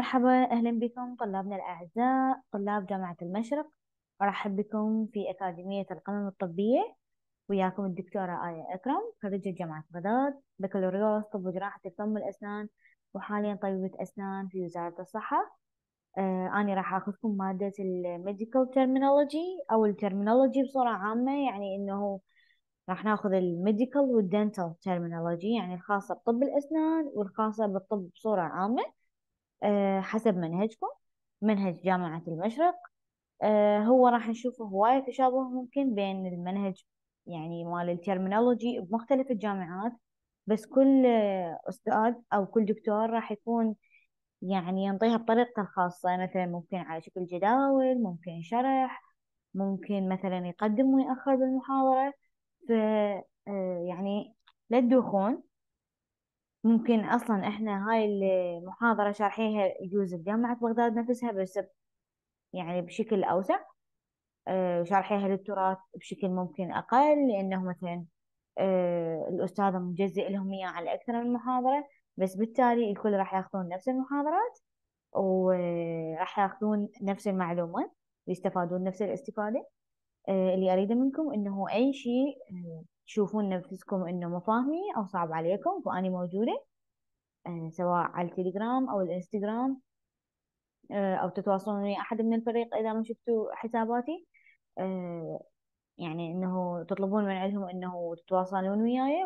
مرحبا أهلا بكم طلابنا الأعزاء طلاب جامعة المشرق أرحب بكم في أكاديمية القمم الطبية وياكم الدكتورة آية أكرم خريجة جامعة بغداد بكالوريوس طب وجراحة الفم والأسنان وحاليا طبيبة أسنان في وزارة الصحة آه أنا راح أخذكم مادة الميديكال ترمينولوجي أو الترمينولوجي بصورة عامة يعني إنه راح ناخذ الميديكال والدنتال ترمينولوجي يعني الخاصة بطب الأسنان والخاصة بالطب بصورة عامة آه، حسب منهجكم منهج جامعة المشرق آه، هو راح نشوف هواية تشابه ممكن بين المنهج يعني مال الترمينولوجي بمختلف الجامعات بس كل أستاذ أو كل دكتور راح يكون يعني ينطيها بطريقته الخاصة مثلا ممكن على شكل جداول ممكن شرح ممكن مثلا يقدم ويأخر بالمحاضرة ف آه، يعني لا تدوخون ممكن اصلا احنا هاي المحاضرة شارحيها يجوز بجامعة بغداد نفسها بس يعني بشكل اوسع آه، شارحيها للتراث بشكل ممكن اقل لانه مثلا الاستاذ آه، الاستاذة مجزئ لهم اياه على اكثر من محاضرة بس بالتالي الكل راح ياخذون نفس المحاضرات وراح ياخذون نفس المعلومات ويستفادون نفس الاستفادة آه، اللي اريده منكم انه اي شيء آه، تشوفون نفسكم انه مفاهمي او صعب عليكم فاني موجوده آه، سواء على التليجرام او الانستغرام آه، او تتواصلون ويا احد من الفريق اذا ما شفتوا حساباتي آه، يعني انه تطلبون من عندهم انه تتواصلون وياي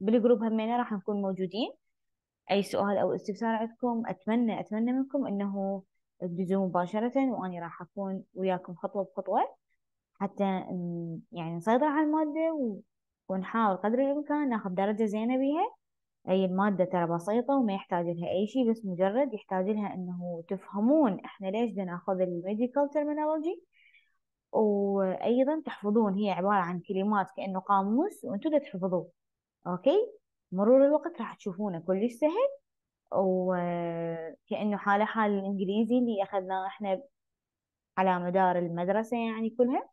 وبالجروب همينه راح نكون موجودين اي سؤال او استفسار عندكم اتمنى اتمنى منكم انه تدزون مباشرة واني راح اكون وياكم خطوة بخطوة حتى يعني نسيطر على المادة ونحاول قدر الإمكان ناخذ درجة زينة بيها أي المادة ترى بسيطة وما يحتاج لها أي شيء بس مجرد يحتاج لها إنه تفهمون إحنا ليش بناخذ الميديكال ترمينولوجي وأيضا تحفظون هي عبارة عن كلمات كأنه قاموس وأنتوا تحفظوه أوكي مرور الوقت راح تشوفونه كلش سهل وكأنه حالة حال الإنجليزي اللي أخذناه إحنا على مدار المدرسة يعني كلها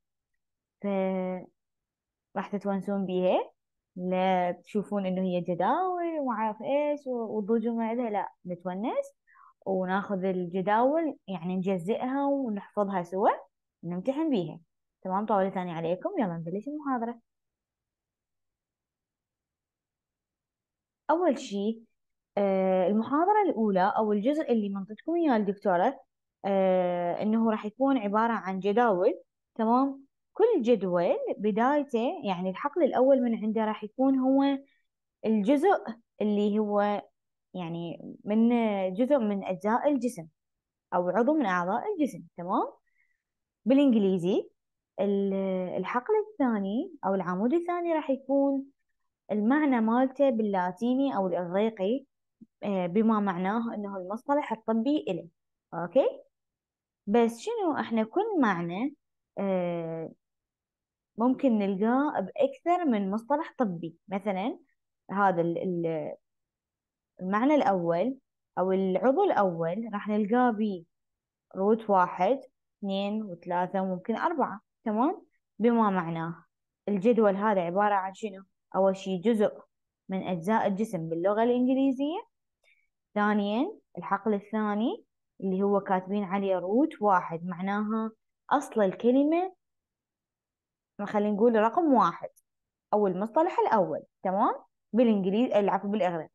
راح تتونسون بيها لا تشوفون انه هي جداول وما اعرف ايش و- وتضوجون لا نتونس وناخذ الجداول يعني نجزئها ونحفظها سوا نمتحن بيها تمام طاولة ثانية عليكم يلا نبلش المحاضرة أول شيء آه، المحاضرة الأولى أو الجزء اللي منطقكم إياه الدكتورة آه، إنه راح يكون عبارة عن جداول تمام كل جدول بدايته يعني الحقل الأول من عنده راح يكون هو الجزء اللي هو يعني من جزء من أجزاء الجسم أو عضو من أعضاء الجسم تمام بالإنجليزي الحقل الثاني أو العمود الثاني راح يكون المعنى مالته باللاتيني أو الإغريقي آه، بما معناه أنه المصطلح الطبي إله أوكي بس شنو إحنا كل معنى آه، ممكن نلقاه بأكثر من مصطلح طبي مثلا هذا ال- ال- المعنى الأول أو العضو الأول راح نلقاه روت واحد اثنين وثلاثة وممكن أربعة تمام بما معناه الجدول هذا عبارة عن شنو أول شي جزء من أجزاء الجسم باللغة الإنجليزية ثانيا الحقل الثاني اللي هو كاتبين عليه روت واحد معناها أصل الكلمة خلينا نقول رقم واحد أو المصطلح الأول تمام بالإنجليزي العفو بالإغريق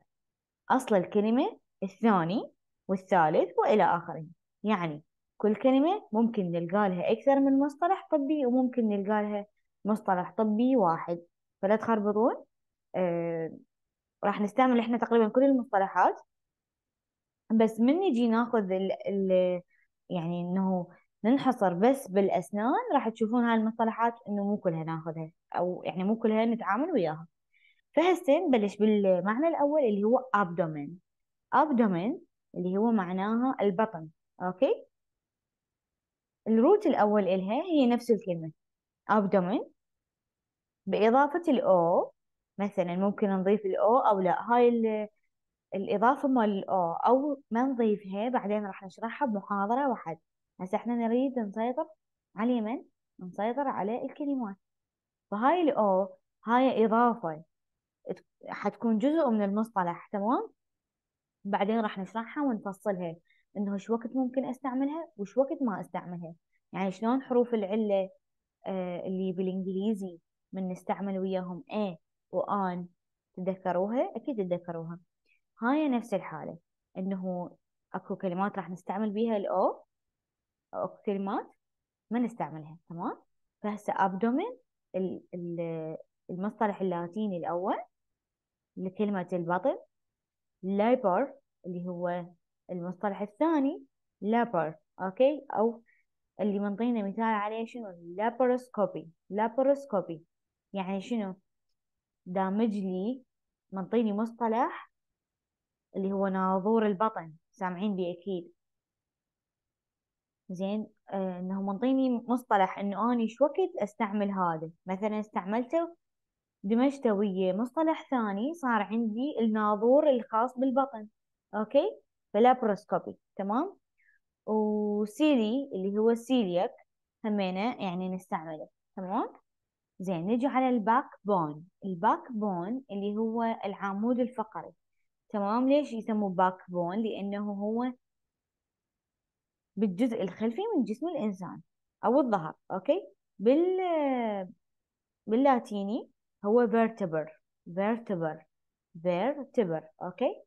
أصل الكلمة الثاني والثالث وإلى آخره يعني كل كلمة ممكن نلقى لها أكثر من مصطلح طبي وممكن نلقى لها مصطلح طبي واحد فلا تخربطون آه، راح نستعمل احنا تقريبا كل المصطلحات بس من نجي ناخذ ال يعني انه ننحصر بس بالأسنان راح تشوفون هاي المصطلحات إنه مو كلها ناخذها أو يعني مو كلها نتعامل وياها فهسه نبلش بالمعنى الأول اللي هو abdomen abdomen اللي هو معناها البطن أوكي الروت الأول إلها هي نفس الكلمة abdomen بإضافة الأو مثلا ممكن نضيف الأو أو لا هاي الإضافة مال الأو أو ما نضيفها بعدين راح نشرحها بمحاضرة واحدة هسه احنا نريد نسيطر على من نسيطر على الكلمات فهاي الأو آه، هاي إضافة حتكون جزء من المصطلح تمام بعدين راح نشرحها ونفصلها انه شو وقت ممكن استعملها وش وقت ما استعملها يعني شلون حروف العله آه، اللي بالانجليزي من نستعمل وياهم اي وان تذكروها اكيد تذكروها هاي نفس الحاله انه اكو كلمات راح نستعمل بيها الاو أو كريمات ما نستعملها تمام فهسه أبدومين المصطلح اللاتيني الأول لكلمة البطن لايبر اللي هو المصطلح الثاني لابر أوكي أو اللي منطينا مثال عليه شنو لابروسكوبي لابروسكوبي يعني شنو دامج لي منطيني مصطلح اللي هو ناظور البطن سامعين بي أكيد زين آه انه منطيني مصطلح انه اني شو وقت استعمل هذا مثلا استعملته دمجته ويا مصطلح ثاني صار عندي الناظور الخاص بالبطن اوكي فلابروسكوبي تمام وسيلي اللي هو سيليك همينه يعني نستعمله تمام زين نجي على الباك بون الباك بون اللي هو العمود الفقري تمام ليش يسموه باك بون لانه هو بالجزء الخلفي من جسم الإنسان أو الظهر أوكي بال باللاتيني هو vertebr vertebr vertebr أوكي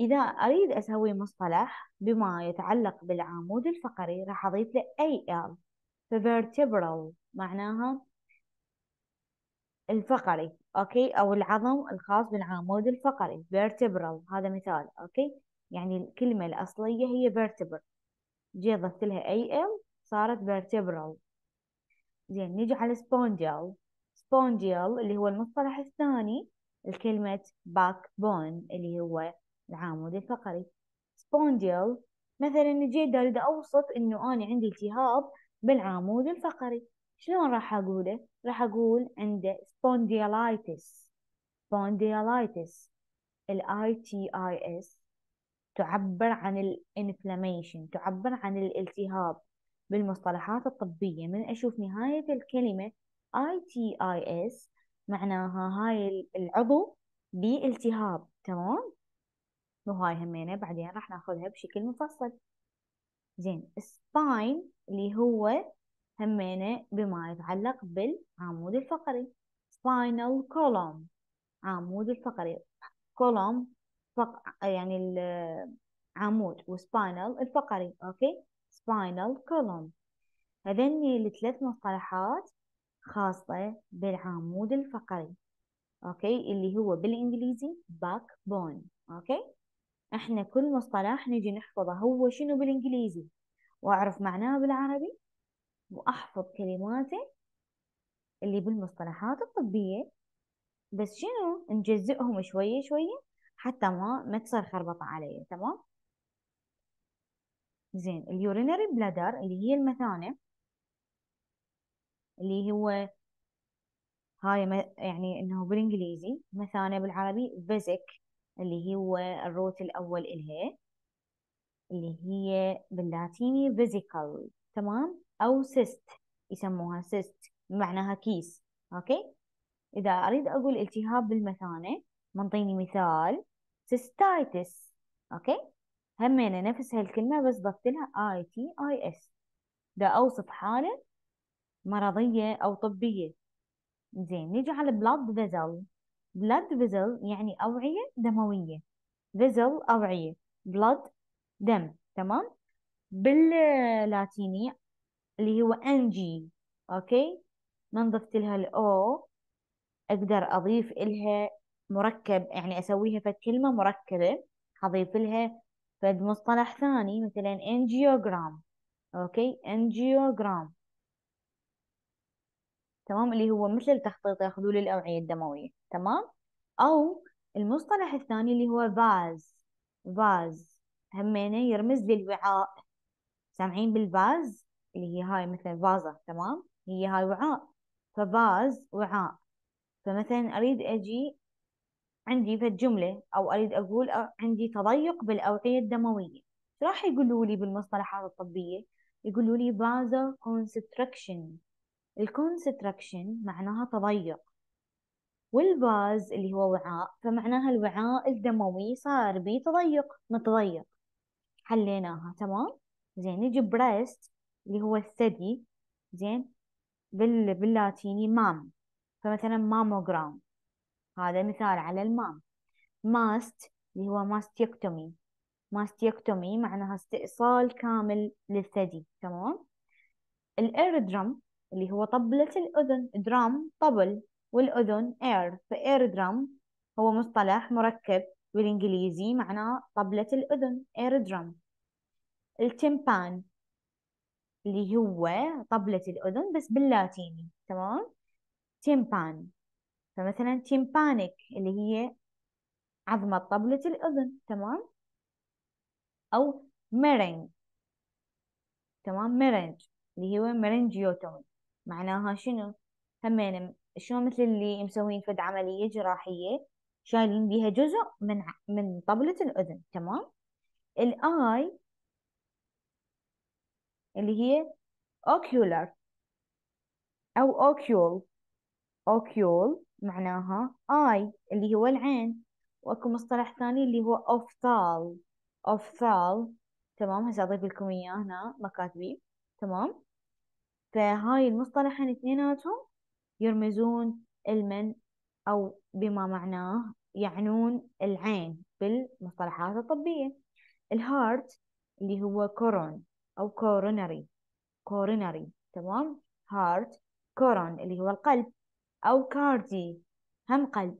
إذا أريد أسوي مصطلح بما يتعلق بالعمود الفقري راح أضيف له أي ال فvertebral معناها الفقري أوكي أو العظم الخاص بالعمود الفقري vertebral هذا مثال أوكي يعني الكلمة الأصلية هي vertebral جي ضفت لها اي ام صارت vertebral زين نيجي على spongial spongial اللي هو المصطلح الثاني لكلمة backbone اللي هو العامود الفقري spongial مثلا جيت أريد أوصف إنه أنا عندي التهاب بالعامود الفقري شلون راح أقوله؟ راح أقول عنده spondylitis spondylitis ال I T I S تعبر عن الانفلاميشن تعبر عن الالتهاب بالمصطلحات الطبية من أشوف نهاية الكلمة ITIS معناها هاي العضو بالتهاب تمام وهاي همينة بعدين راح ناخذها بشكل مفصل زين spine اللي هو همينة بما يتعلق بالعمود الفقري spinal column عمود الفقري column فق... يعني العمود وسباينال الفقري اوكي سباينال كولوم هذني الثلاث مصطلحات خاصة بالعمود الفقري اوكي اللي هو بالانجليزي باك بون اوكي احنا كل مصطلح نجي نحفظه هو شنو بالانجليزي واعرف معناه بالعربي واحفظ كلماته اللي بالمصطلحات الطبية بس شنو نجزئهم شوية شوية حتى ما ما تصير خربطة علي تمام زين اليورينري بلادر اللي هي المثانة اللي هو هاي يعني انه بالانجليزي مثانة بالعربي فيزيك اللي هو الروت الاول الها اللي هي باللاتيني فيزيكال تمام او سيست يسموها سيست معناها كيس اوكي اذا اريد اقول التهاب بالمثانة منطيني مثال سيستايتس اوكي همينا نفس هالكلمة بس ضفت لها اي تي اي اس ده اوصف حالة مرضية او طبية زين نيجي على بلاد فيزل بلاد فيزل يعني اوعية دموية فيزل اوعية بلاد دم تمام باللاتيني اللي هو انجي اوكي من ضفت لها الاو اقدر اضيف لها مركب يعني أسويها فد كلمة مركبة أضيف لها فد مصطلح ثاني مثلا انجيوجرام أوكي انجيوجرام تمام اللي هو مثل التخطيط ياخذوه للأوعية الدموية تمام أو المصطلح الثاني اللي هو فاز فاز همينه يرمز للوعاء سامعين بالفاز اللي هي هاي مثلا فازة تمام هي هاي وعاء فباز وعاء فمثلا أريد أجي عندي فد جملة أو أريد أقول عندي تضيق بالأوعية الدموية راح يقولوا لي بالمصطلحات الطبية يقولوا لي بازا كونستركشن الكونستركشن معناها تضيق والباز اللي هو وعاء فمعناها الوعاء الدموي صار بيه تضيق متضيق حليناها تمام زين يجي بريست اللي هو الثدي زين بال... باللاتيني مام فمثلا ماموجرام هذا مثال على المام ماست اللي هو ماستيكتومي ماستيكتومي معناها استئصال كامل للثدي تمام درام اللي هو طبلة الأذن درام طبل والأذن اير درام هو مصطلح مركب بالإنجليزي معناه طبلة الأذن درام التيمبان اللي هو طبلة الأذن بس باللاتيني تمام تيمبان فمثلا تيمبانيك اللي هي عظمة طبلة الأذن تمام أو مرنج تمام مرنج اللي هو مرنجيوتون معناها شنو همين شنو مثل اللي مسوين فد عملية جراحية شايلين بيها جزء من ع... من طبلة الأذن تمام الآي اللي هي أوكيولر أو اوكيول اوكيول معناها اي اللي هو العين واكو مصطلح ثاني اللي هو اوفثال اوفثال تمام هسه اضيف لكم اياه هنا مكاتبي تمام فهاي المصطلحين اثنيناتهم يرمزون المن او بما معناه يعنون العين بالمصطلحات الطبية الهارت اللي هو كورون أو كورونري كورونري تمام هارت كورون اللي هو القلب أو كاردي هم قلب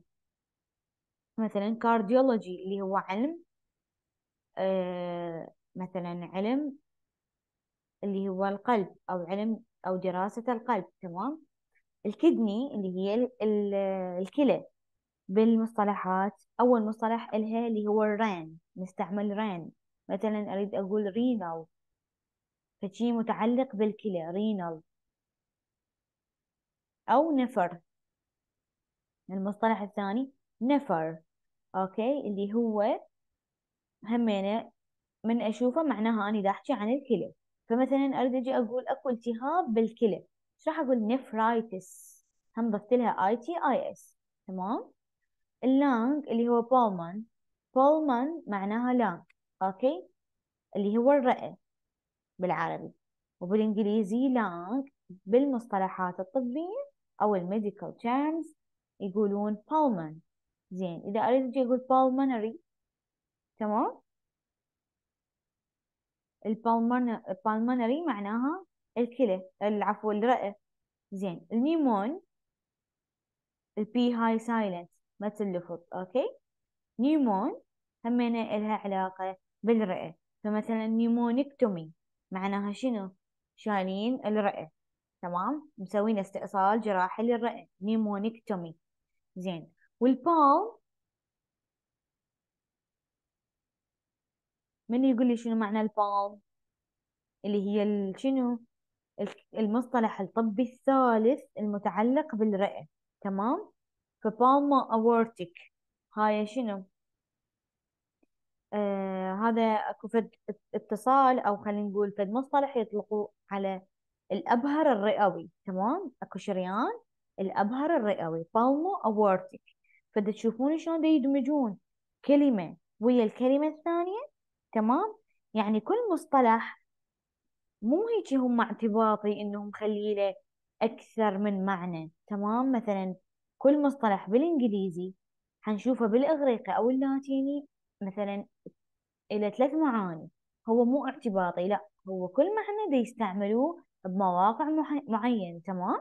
مثلا كارديولوجي اللي هو علم آه، مثلا علم اللي هو القلب أو علم أو دراسة القلب تمام الكدني اللي هي الكلى بالمصطلحات أول مصطلح إلها اللي هو الران نستعمل ران مثلا أريد أقول رينال فشي متعلق بالكلى رينال أو نفر المصطلح الثاني نفر أوكي اللي هو همينة من أشوفه معناها أني دا أحكي عن الكلى فمثلا أريد أجي أقول أكو التهاب بالكلى شو راح أقول نفرايتس هم ضفت لها اي تي اي اس تمام اللانج اللي هو بولمان بولمان معناها لانج اوكي اللي هو الرئة بالعربي وبالانجليزي لانج بالمصطلحات الطبية او الميديكال terms يقولون pulmon زين إذا أريد أجي أقول pulmonary تمام البالمونري معناها الكلى العفو الرئة زين النيمون البي هاي سايلنت ما تلفظ اوكي نيمون همينة إلها علاقة بالرئة فمثلا نيمونكتومي معناها شنو شالين الرئة تمام مسوين استئصال جراحي للرئة نيمونكتومي زين والبول من يقول لي شنو معنى البول اللي هي شنو المصطلح الطبي الثالث المتعلق بالرئة تمام فبالما أورتيك هاي شنو آه هذا اكو فد اتصال او خلينا نقول فد مصطلح يطلقوه على الابهر الرئوي تمام اكو شريان الأبهر الرئوي بالمو أورتيك فده تشوفون شلون يدمجون كلمة ويا الكلمة الثانية تمام يعني كل مصطلح مو هيك هم اعتباطي انهم خليله اكثر من معنى تمام مثلا كل مصطلح بالانجليزي حنشوفه بالاغريقي او اللاتيني مثلا الى ثلاث معاني هو مو اعتباطي لا هو كل معنى دا يستعملوه بمواقع معينة تمام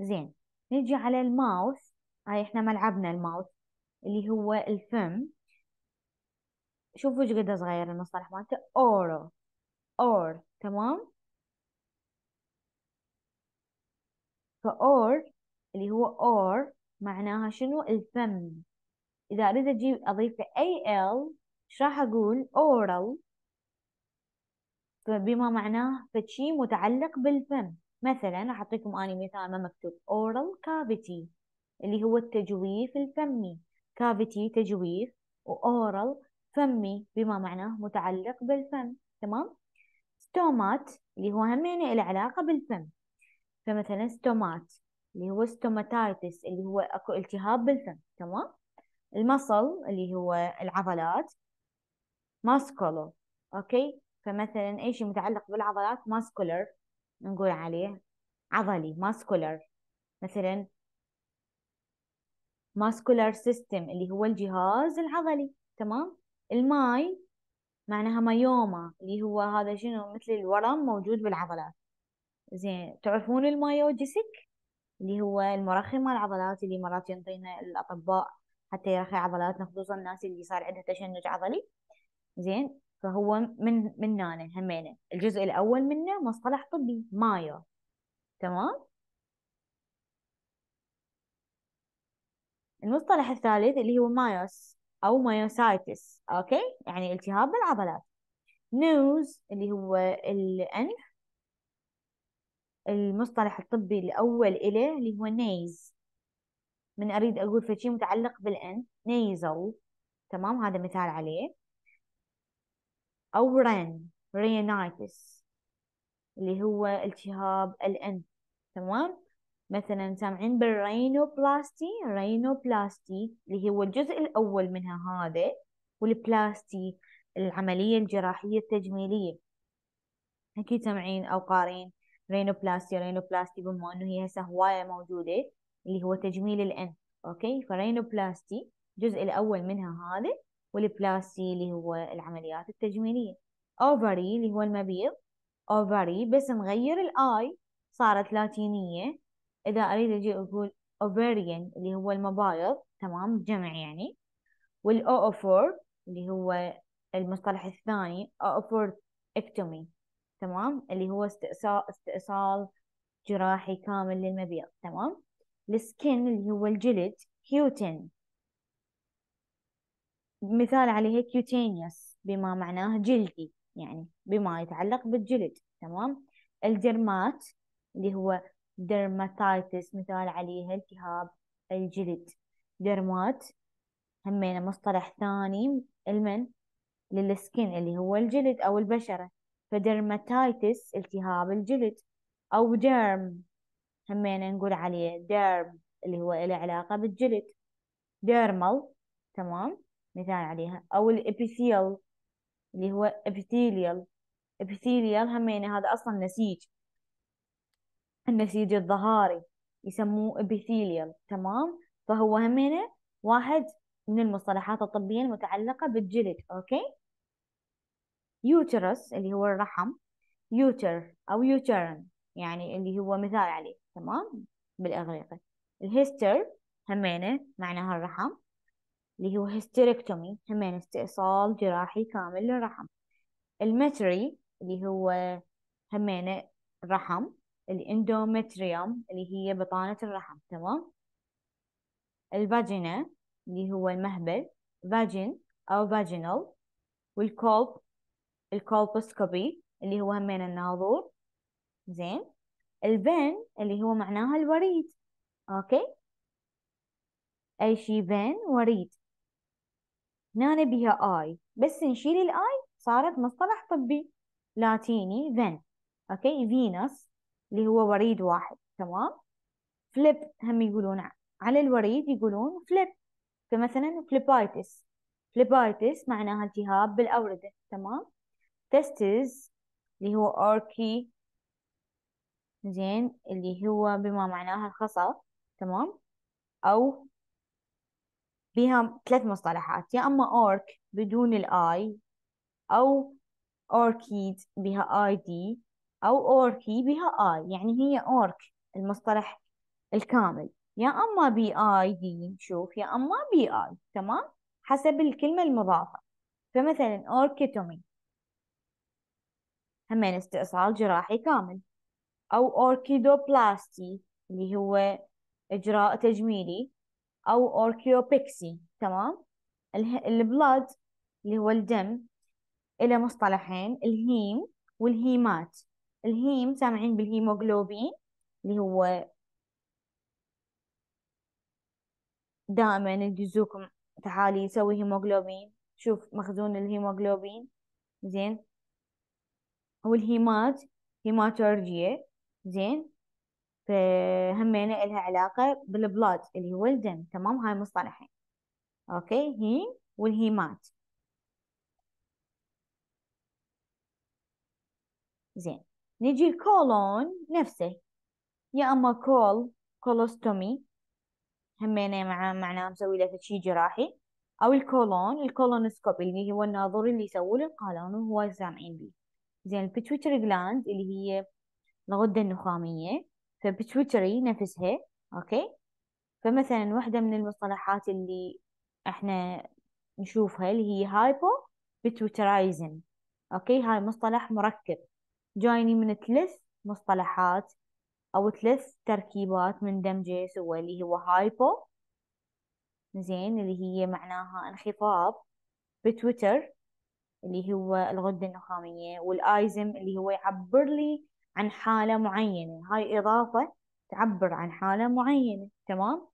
زين نجي على الماوس هاي احنا ملعبنا الماوس اللي هو الفم شوفوا ايش قد صغير المصطلح مالته اور اور تمام فأور اللي هو اور معناها شنو الفم إذا أريد أجيب أضيف أي ال إيش راح أقول oral فبما معناه فشي متعلق بالفم مثلا أعطيكم أني مثال ما مكتوب oral cavity اللي هو التجويف الفمي cavity تجويف oral فمي بما معناه متعلق بالفم تمام ستومات اللي هو همينة يعني له علاقة بالفم فمثلا ستومات اللي هو ستوماتايتس اللي هو اكو التهاب بالفم تمام المصل اللي هو العضلات ماسكولو اوكي فمثلا اي شيء متعلق بالعضلات ماسكولر نقول عليه عضلي ماسكولر مثلا ماسكولر سيستم اللي هو الجهاز العضلي تمام الماي معناها مايوما اللي هو هذا شنو مثل الورم موجود بالعضلات زين تعرفون المايوجيسك اللي هو المرخي مال العضلات اللي مرات ينطينا الأطباء حتى يرخي عضلاتنا خصوصا الناس اللي صار عندها تشنج عضلي زين فهو من من هنا همينه الجزء الأول منه مصطلح طبي مايو تمام المصطلح الثالث اللي هو مايوس أو مايوسايتس أوكي يعني التهاب بالعضلات نوز اللي هو الأنف المصطلح الطبي الأول إله اللي هو نيز من أريد أقول فشي متعلق بالأنف نيزل تمام هذا مثال عليه أو رين رينايتس اللي هو التهاب الأنف تمام مثلا سامعين بالرينوبلاستي رينوبلاستي اللي هو الجزء الأول منها هذا والبلاستي العملية الجراحية التجميلية أكيد سامعين أو قارين رينوبلاستي رينوبلاستي بما أنه هي هسه هواية موجودة اللي هو تجميل الأنف أوكي فرينوبلاستي الجزء الأول منها هذا والبلاستي اللي هو العمليات التجميلية أوفري اللي هو المبيض أوفري بس نغير الآي صارت لاتينية إذا أريد أجي أقول أوفريان اللي هو المبايض تمام جمع يعني والأوفور اللي هو المصطلح الثاني أوفور إكتومي تمام اللي هو استئصال استئصال جراحي كامل للمبيض تمام السكن اللي هو الجلد كيوتن مثال عليه كيوتينيوس بما معناه جلدي يعني بما يتعلق بالجلد تمام الجرمات اللي هو درماتايتس مثال عليها التهاب الجلد درمات همينة مصطلح ثاني المن للسكين اللي هو الجلد أو البشرة فدرماتايتس التهاب الجلد أو ديرم همينة نقول عليه ديرم اللي هو له علاقة بالجلد ديرمال تمام مثال عليها او الابيثيل اللي هو ابيثيليال ابيثيليال همينة هذا اصلا نسيج النسيج الظهاري يسموه ابيثيليال تمام فهو همينه واحد من المصطلحات الطبية المتعلقة بالجلد أوكي يوترس اللي هو الرحم يوتر أو يوترن يعني اللي هو مثال عليه تمام بالإغريقي الهيستر همينة معناها الرحم اللي هو هستيركتومي همين استئصال جراحي كامل للرحم المتري اللي هو همين رحم الاندومتريوم اللي هي بطانة الرحم تمام الفاجينا اللي هو المهبل فاجين أو فاجينال والكولب الكولبوسكوبي اللي هو همين الناظور زين الفين اللي هو معناها الوريد اوكي اي شي فين وريد نانا بها آي بس نشيل الآي صارت مصطلح طبي لاتيني فين أوكي فينوس اللي هو وريد واحد تمام فليب هم يقولون على الوريد يقولون فليب فمثلا فليبايتس فليبايتس معناها التهاب بالأوردة تمام تستز اللي هو أوركي زين اللي هو بما معناها الخصر تمام أو فيها ثلاث مصطلحات يا اما اورك بدون الاي او اوركيد بها اي دي او اوركي بها اي يعني هي اورك المصطلح الكامل يا اما بي اي دي نشوف يا اما بي اي تمام حسب الكلمه المضافه فمثلا اوركيتومي همين استئصال جراحي كامل او اوركيدوبلاستي اللي هو اجراء تجميلي أو أوركيوبيكسي تمام البلاد اللي هو الدم إلى مصطلحين الهيم والهيمات الهيم سامعين بالهيموغلوبين اللي هو دائما يدزوكم تعالي يسوي هيموغلوبين شوف مخزون الهيموغلوبين زين والهيمات هيماتورجيا زين فهمينا إلها علاقة بالبلاد اللي هو الدم تمام هاي مصطلحين أوكي هيم والهيمات زين نجي الكولون نفسه يا اما كول كولوستومي همينه مع معناه مسوي له شيء جراحي او الكولون الكولونسكوب اللي هو الناظور اللي يسوي له القولون وهو سامعين بيه زين البيتويتري جلاند اللي هي الغده النخاميه فبتويتري نفسها اوكي فمثلا واحدة من المصطلحات اللي احنا نشوفها اللي هي هايبو بتويترايزن اوكي هاي مصطلح مركب جايني من ثلاث مصطلحات او ثلاث تركيبات من دمجه سوى اللي هو هايبو زين اللي هي معناها انخفاض بتويتر اللي هو الغدة النخامية والآيزم اللي هو يعبر لي عن حالة معينة هاي إضافة تعبر عن حالة معينة تمام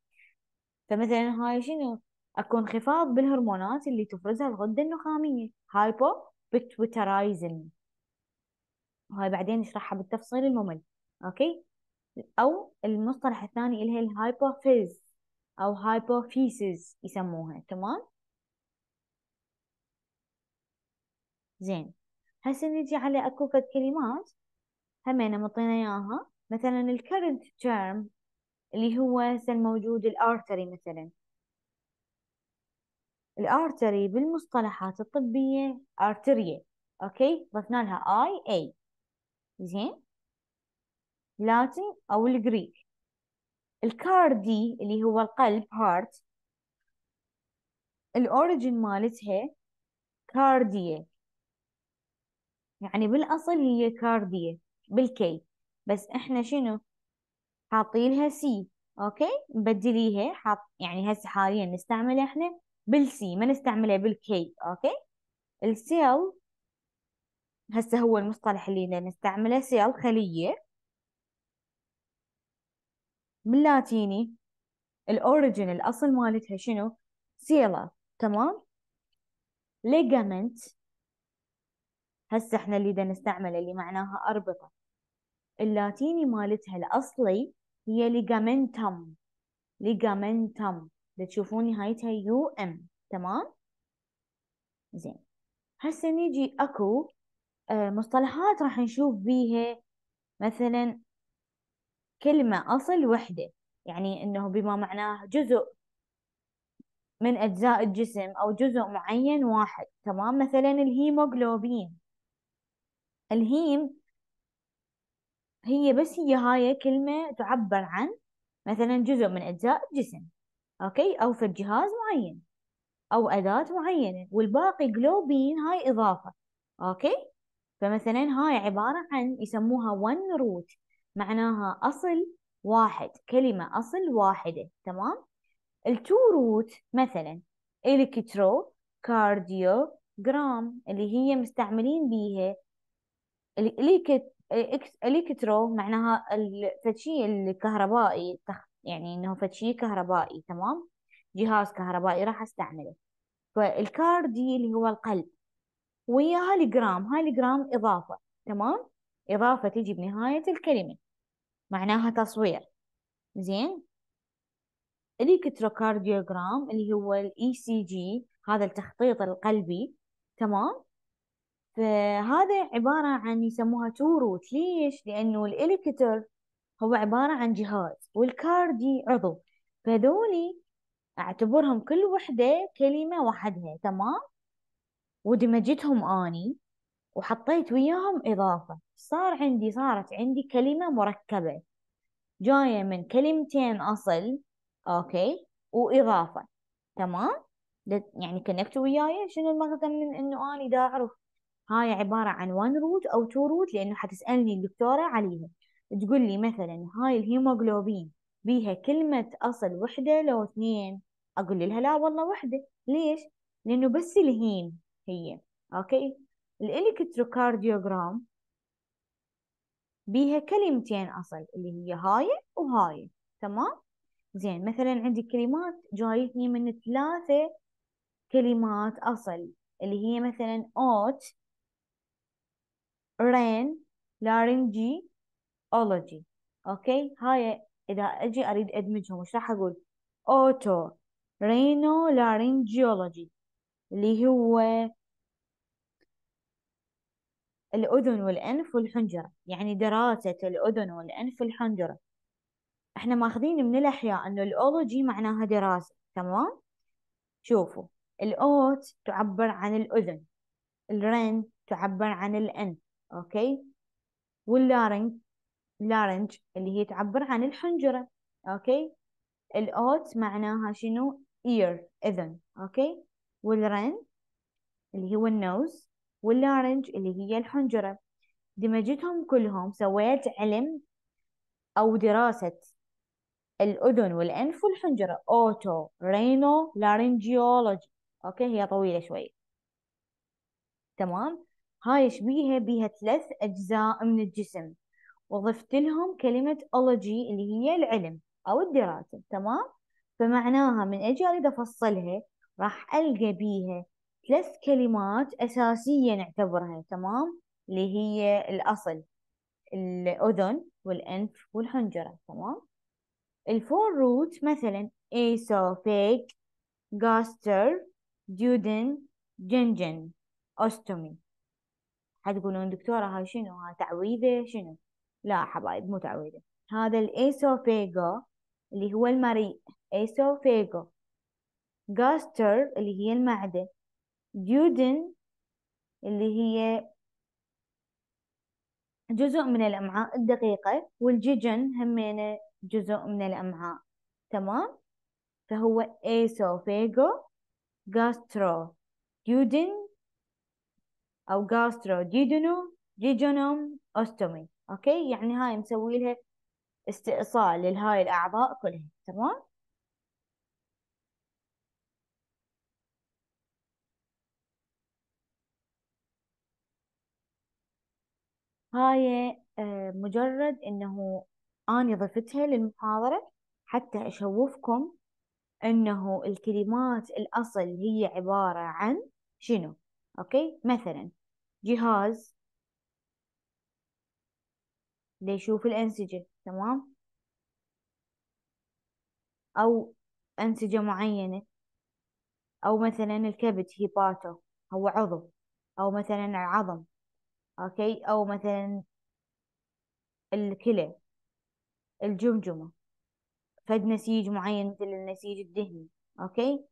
فمثلا هاي شنو اكو انخفاض بالهرمونات اللي تفرزها الغدة النخامية هايبو بتويترايزن هاي بعدين نشرحها بالتفصيل الممل اوكي او المصطلح الثاني اللي هي الهايبوفيز او هايبوفيسز يسموها تمام زين هسه نجي على اكو فد كلمات همين مطينا اياها مثلا الكرنت تيرم اللي هو هسه الموجود الارتري مثلا الارتري بالمصطلحات الطبية ارتريا اوكي ضفنا لها اي اي زين لاتن او الجريك الكاردي اللي هو القلب هارت الاوريجن مالتها كارديا يعني بالاصل هي cardia بالكي بس احنا شنو حاطينها سي اوكي مبدليها حاط يعني هسه حاليا نستعملها احنا بالسي ما نستعملها بالكي اوكي السيل هسه هو المصطلح اللي نستعمله سيل خلية باللاتيني الاوريجن الاصل مالتها شنو سيلا تمام ليجامنت هسه احنا اللي نستعمله اللي معناها اربطه اللاتيني مالتها الأصلي هي ligamentum ligamentum تشوفون نهايتها يو ام تمام زين هسه نيجي اكو آه، مصطلحات راح نشوف بيها مثلا كلمة أصل وحدة يعني إنه بما معناه جزء من أجزاء الجسم أو جزء معين واحد تمام مثلا الهيموغلوبين الهيم هي بس هي هاي كلمة تعبر عن مثلا جزء من أجزاء الجسم أوكي أو في جهاز معين أو أداة معينة والباقي جلوبين هاي إضافة أوكي فمثلا هاي عبارة عن يسموها ون روت معناها أصل واحد كلمة أصل واحدة تمام التو روت مثلا إلكترو كارديو جرام اللي هي مستعملين بيها الإلكت الكترو معناها الفتشي الكهربائي يعني انه فتشي كهربائي تمام جهاز كهربائي راح استعمله فالكاردي اللي هو القلب ويا هالجرام هالجرام اضافه تمام اضافه تجي بنهايه الكلمه معناها تصوير زين الكتروكارديوغرام اللي هو الاي سي e جي هذا التخطيط القلبي تمام فهذا عبارة عن يسموها تو روت ليش؟ لأنه الإليكتر هو عبارة عن جهاز والكاردي عضو فذولي أعتبرهم كل وحدة كلمة وحدها تمام؟ ودمجتهم أني وحطيت وياهم إضافة صار عندي صارت عندي كلمة مركبة جاية من كلمتين أصل أوكي وإضافة تمام؟ يعني كنكتوا وياي شنو المغزى من إنه أني دا أعرف هاي عبارة عن one روت أو تو روت لأنه حتسألني الدكتورة عليها تقول لي مثلا هاي الهيموغلوبين بيها كلمة أصل وحدة لو اثنين أقول لها لا والله وحدة ليش؟ لأنه بس الهيم هي أوكي الإلكتروكارديوغرام بيها كلمتين أصل اللي هي هاي وهاي تمام؟ زين مثلا عندي كلمات جايتني من ثلاثة كلمات أصل اللي هي مثلا اوت رين لارنجي أولوجي أوكي هاي إذا أجي أريد أدمجهم وش راح أقول أوتو رينو لارنجيولوجي اللي هو الأذن والأنف والحنجرة يعني دراسة الأذن والأنف والحنجرة احنا ماخذين من الأحياء أنه الأولوجي معناها دراسة تمام شوفوا الأوت تعبر عن الأذن الرين تعبر عن الأنف اوكي واللارنج لارنج اللي هي تعبر عن الحنجرة اوكي الاوت معناها شنو ear اذن اوكي والرن اللي هو النوز واللارنج اللي هي الحنجرة دمجتهم كلهم سويت علم أو دراسة الأذن والأنف والحنجرة أوتو رينو لارنجيولوجي أوكي هي طويلة شوي تمام هاي شبيهة بيها ثلاث أجزاء من الجسم وضفت لهم كلمة أولوجي اللي هي العلم أو الدراسة تمام فمعناها من أجي أريد أفصلها راح ألقى بيها ثلاث كلمات أساسية نعتبرها تمام اللي هي الأصل الأذن والأنف والحنجرة تمام الفور روت مثلا إيسوفيك غاستر ديودن جنجن أوستومي حتقولون دكتورة هاي شنو هاي تعويذة شنو لا حبايب مو تعويذة هذا الإيسوفيجو اللي هو المريء إيسوفيجو جاستر اللي هي المعدة ديودن اللي هي جزء من الأمعاء الدقيقة والججن همينة جزء من الأمعاء تمام فهو إيسوفيجو جاسترو ديودن أو جاستروديدونو ريجونوم ostomy أوكي يعني هاي مسوي لها استئصال لهاي الأعضاء كلها تمام هاي آه، مجرد انه اني ضفتها للمحاضرة حتى اشوفكم انه الكلمات الاصل هي عبارة عن شنو اوكي مثلا جهاز ليشوف الأنسجة تمام أو أنسجة معينة أو مثلا الكبد هيباتو هو عضو أو مثلا العظم أوكي أو مثلا الكلى الجمجمة فد نسيج معين مثل النسيج الدهني أوكي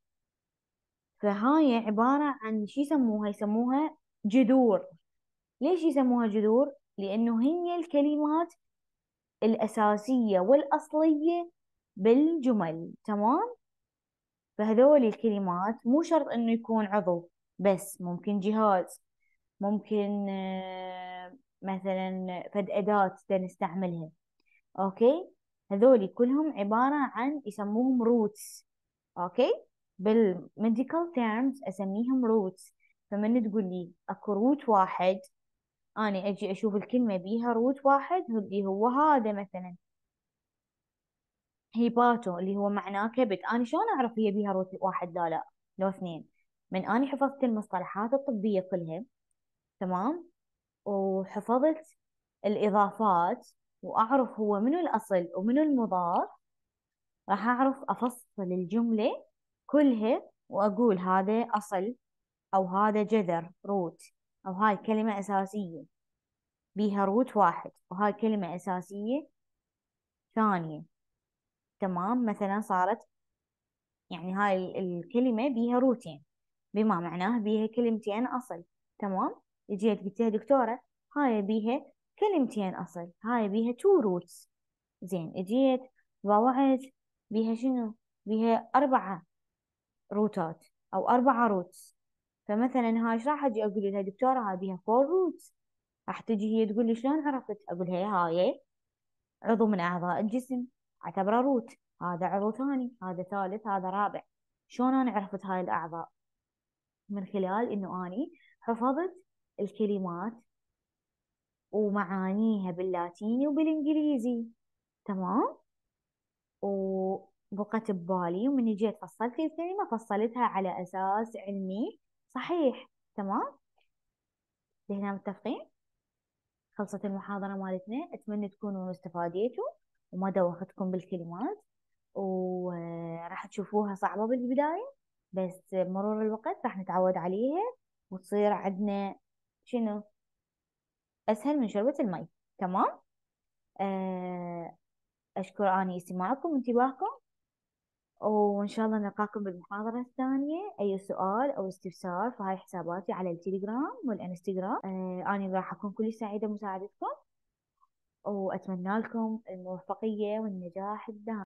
فهاي يعني عبارة عن شو يسموها يسموها جذور ليش يسموها جذور لأنه هي الكلمات الأساسية والأصلية بالجمل تمام فهذول الكلمات مو شرط انه يكون عضو بس ممكن جهاز ممكن آه، مثلا فد أداة نستعملها أوكي هذول كلهم عبارة عن يسموهم روتس أوكي بالميديكال تيرمز اسميهم روتس فمن تقول لي اكو روت واحد انا اجي اشوف الكلمه بيها روت واحد اللي هو هذا مثلا هيباتو اللي هو معناه كبد انا شلون اعرف هي بيها روت واحد لا لا لو اثنين من اني حفظت المصطلحات الطبيه كلها تمام وحفظت الاضافات واعرف هو منو الاصل ومنو المضار راح اعرف افصل الجمله كلها وأقول هذا أصل أو هذا جذر روت أو هاي كلمة أساسية بيها روت واحد وهاي كلمة أساسية ثانية تمام مثلا صارت يعني هاي الكلمة بيها روتين بما معناه بيها كلمتين أصل تمام جيت قلت لها دكتورة هاي بيها كلمتين أصل هاي بيها تو روتس زين اجيت ضوعت بيها شنو بيها أربعة روتات أو أربعة روتس فمثلا هاي ايش راح أجي أقول لها دكتورة هاي بيها فور روتس راح تجي هي تقول لي شلون عرفت أقول لها هاي عضو من أعضاء الجسم أعتبره روت هذا عضو ثاني هذا ثالث هذا رابع شلون أنا عرفت هاي الأعضاء من خلال إنه أني حفظت الكلمات ومعانيها باللاتيني وبالإنجليزي تمام و بقت ببالي ومن جيت فصلت الكلمة فصلتها على أساس علمي صحيح تمام لهنا متفقين خلصت المحاضرة مالتنا أتمنى تكونوا استفاديتوا وما دوختكم بالكلمات وراح تشوفوها صعبة بالبداية بس مرور الوقت راح نتعود عليها وتصير عندنا شنو أسهل من شربة المي تمام آه، أشكر أني استماعكم وانتباهكم وإن شاء الله نلقاكم بالمحاضرة الثانية أي سؤال أو استفسار فهاي حساباتي على التليجرام والإنستغرام آه أنا راح أكون كل سعيدة مساعدتكم وأتمنى لكم الموفقية والنجاح الدائم